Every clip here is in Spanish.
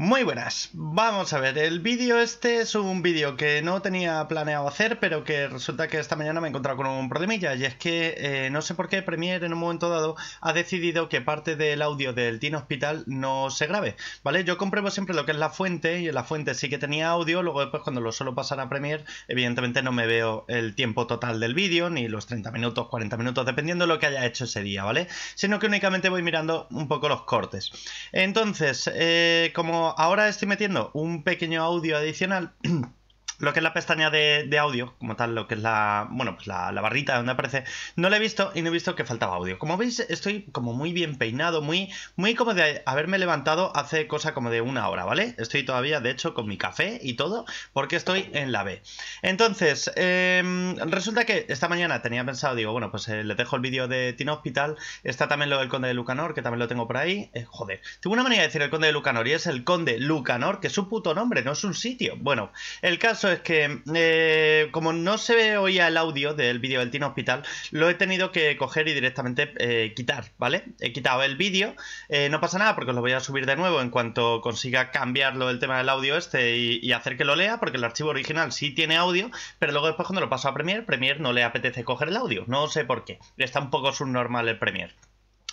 Muy buenas, vamos a ver, el vídeo este es un vídeo que no tenía planeado hacer, pero que resulta que esta mañana me he encontrado con un problemilla, y es que eh, no sé por qué Premiere en un momento dado ha decidido que parte del audio del Teen Hospital no se grabe, ¿vale? Yo compruebo siempre lo que es la fuente, y en la fuente sí que tenía audio, luego después cuando lo suelo pasar a Premiere, evidentemente no me veo el tiempo total del vídeo, ni los 30 minutos, 40 minutos, dependiendo de lo que haya hecho ese día, ¿vale? Sino que únicamente voy mirando un poco los cortes. Entonces, eh, como ahora estoy metiendo un pequeño audio adicional lo que es la pestaña de, audio, como tal, lo que es la, bueno, pues la, barrita donde aparece, no la he visto y no he visto que faltaba audio. Como veis, estoy como muy bien peinado, muy, muy como de haberme levantado hace cosa como de una hora, ¿vale? Estoy todavía, de hecho, con mi café y todo, porque estoy en la B. Entonces, em, resulta que esta mañana tenía pensado, digo, bueno, pues eh, le les dejo el vídeo de Tino Hospital, está también lo del Conde de Lucanor, que también lo tengo por ahí. Eh, joder, tengo una manera de decir el Conde de Lucanor y es el Conde Lucanor, que es un puto nombre, no es un sitio. Bueno, el caso es que, eh, como no se oía el audio del vídeo del Tino Hospital, lo he tenido que coger y directamente eh, quitar, ¿vale? He quitado el vídeo, eh, no pasa nada porque os lo voy a subir de nuevo en cuanto consiga cambiarlo el tema del audio este y, y, hacer que lo lea, porque el archivo original sí tiene audio, pero luego después cuando lo paso a Premiere, Premiere no le apetece coger el audio, no sé por qué, está un poco subnormal el Premiere.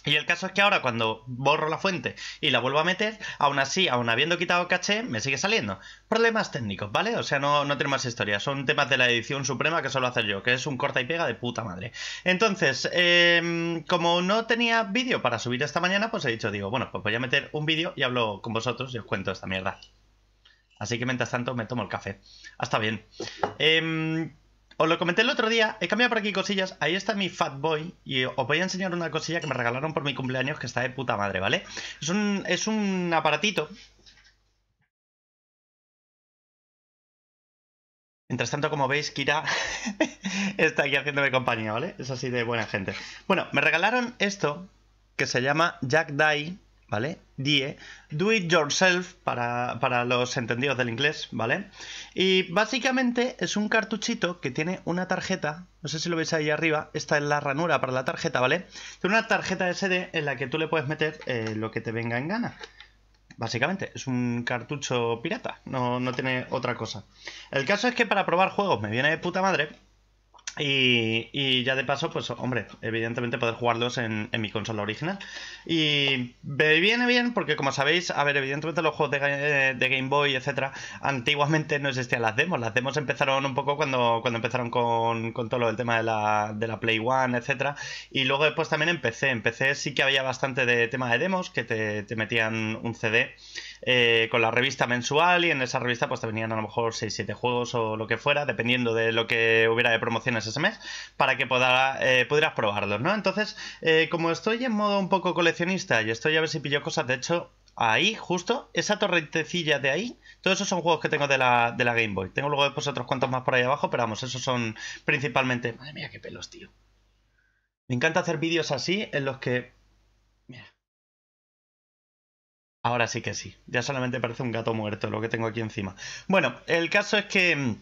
Y el caso es que ahora cuando borro la fuente y la vuelvo a meter, aún así, aún habiendo quitado caché, me sigue saliendo. Problemas técnicos, ¿vale? O sea, no, no más historia. Son temas de la edición suprema que suelo hacer yo, que es un corta y pega de puta madre. Entonces, em, como no tenía vídeo para subir esta mañana, pues he dicho, digo, bueno, pues voy a meter un vídeo y hablo con vosotros y os cuento esta mierda. Así que mientras tanto me tomo el café. Hasta bien. Eh, os lo comenté el otro día, he cambiado por aquí cosillas. Ahí está mi Fat Boy y os voy a enseñar una cosilla que me regalaron por mi cumpleaños que está de puta madre, ¿vale? Es un, es un aparatito. Mientras tanto, como veis, Kira está aquí haciéndome compañía, ¿vale? Es así de buena gente. Bueno, me regalaron esto que se llama Jack Die. ¿vale? DIE, do it yourself para, los entendidos del inglés, ¿vale? Y básicamente es un cartuchito que tiene una tarjeta, no sé si lo veis ahí arriba, esta es la ranura para la tarjeta, ¿vale? Tiene una tarjeta SD en la que tú le puedes meter eh, lo que te venga en gana. Básicamente, es un cartucho pirata, no, no tiene otra cosa. El caso es que para probar juegos me viene de puta madre, y, ya de paso, pues hombre, evidentemente poder jugarlos en, mi consola original. Y viene bien porque como sabéis, a ver, evidentemente los juegos eh, de, Game Boy, etcétera, antiguamente no existían las demos. Las demos empezaron un poco cuando, cuando empezaron con, todo lo del tema de la, Play One, etcétera. Y luego después también empecé. Empecé sí que había bastante de tema de demos que te, te metían un CD eh, con la revista mensual y en esa revista pues te venían a lo mejor 6-7 juegos o lo que fuera, dependiendo de lo que hubiera de promociones ese mes, para que eh, pudieras probarlos, ¿no? Entonces, eh, como estoy en modo un poco coleccionista y estoy a ver si pillo cosas, de hecho, ahí, justo, esa torretecilla de ahí, todos esos son juegos que tengo de la, de la Game Boy. Tengo luego después pues, otros cuantos más por ahí abajo, pero vamos, esos son principalmente... Madre mía, qué pelos, tío. Me encanta hacer vídeos así en los que Ahora sí que sí. Ya solamente parece un gato muerto lo que tengo aquí encima. Bueno, el caso es que mm,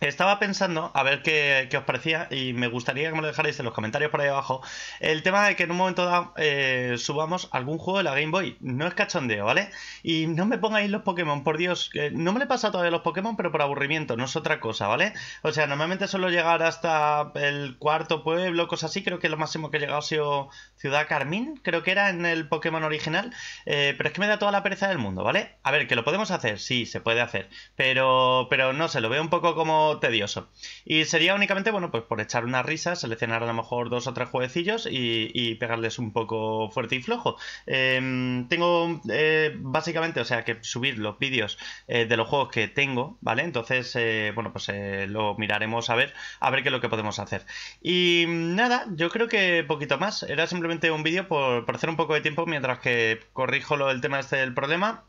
estaba pensando, a ver qué, os parecía, y me gustaría que me lo dejarais en los comentarios por ahí abajo, el tema de que en un momento dado eh, subamos algún juego de la Game Boy. No es cachondeo, ¿vale? Y no me pongáis los Pokémon, por Dios. no me le pasa todavía los Pokémon, pero por aburrimiento, no es otra cosa, ¿vale? O sea, normalmente suelo llegar hasta el cuarto pueblo, cosas así. Creo que lo máximo que he llegado ha sido Ciudad Carmín, creo que era en el Pokémon original. Eh, pero es que me da toda la pereza del mundo, ¿vale? A ver, que lo podemos hacer, sí, se puede hacer. Pero, pero no sé, lo veo un poco como tedioso. Y sería únicamente, bueno, pues por echar una risa, seleccionar a lo mejor dos o tres jueguecillos y, pegarles un poco fuerte y flojo. Em, tengo eh, básicamente, o sea, que subir los vídeos eh, de los juegos que tengo, ¿vale? Entonces, eh, bueno, pues lo miraremos a ver, a ver qué es lo que podemos hacer. Y mm, nada, yo creo que poquito más. Era simplemente un vídeo por, hacer un poco de tiempo mientras que corrijo lo, el tema este del problema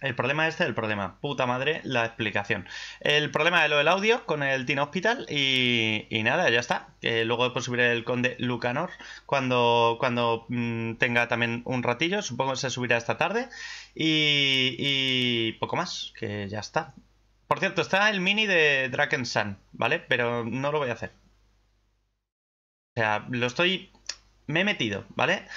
el problema este, el problema, puta madre, la explicación. El problema de lo del audio con el Teen Hospital y, y nada, ya está. luego después subiré el conde Lucanor cuando, cuando mm, tenga también un ratillo, supongo que se subirá esta tarde. Y, poco más, que ya está. Por cierto, está el mini de Draken Sun, ¿vale? Pero no lo voy a hacer. O sea, lo estoy... Me he metido, ¿vale? vale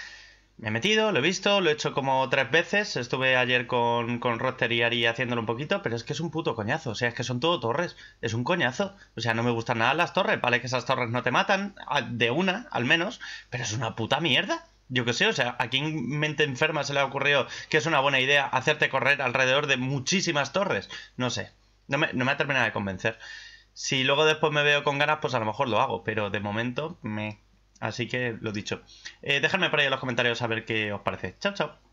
me he metido, lo he visto, lo he hecho como tres veces. Estuve ayer con, con Roster y Ari haciéndolo un poquito, pero es que es un puto coñazo. O sea, es que son todo torres. Es un coñazo. O sea, no me gustan nada las torres. Vale que esas torres no te matan, de una al menos, pero es una puta mierda. Yo qué sé, o sea, ¿a quién mente enferma se le ha ocurrido que es una buena idea hacerte correr alrededor de muchísimas torres? No sé. No me, no me ha terminado de convencer. Si luego después me veo con ganas, pues a lo mejor lo hago, pero de momento me... Así que lo dicho. Eh, dejadme por ahí en los comentarios a ver qué os parece. Chao, chao.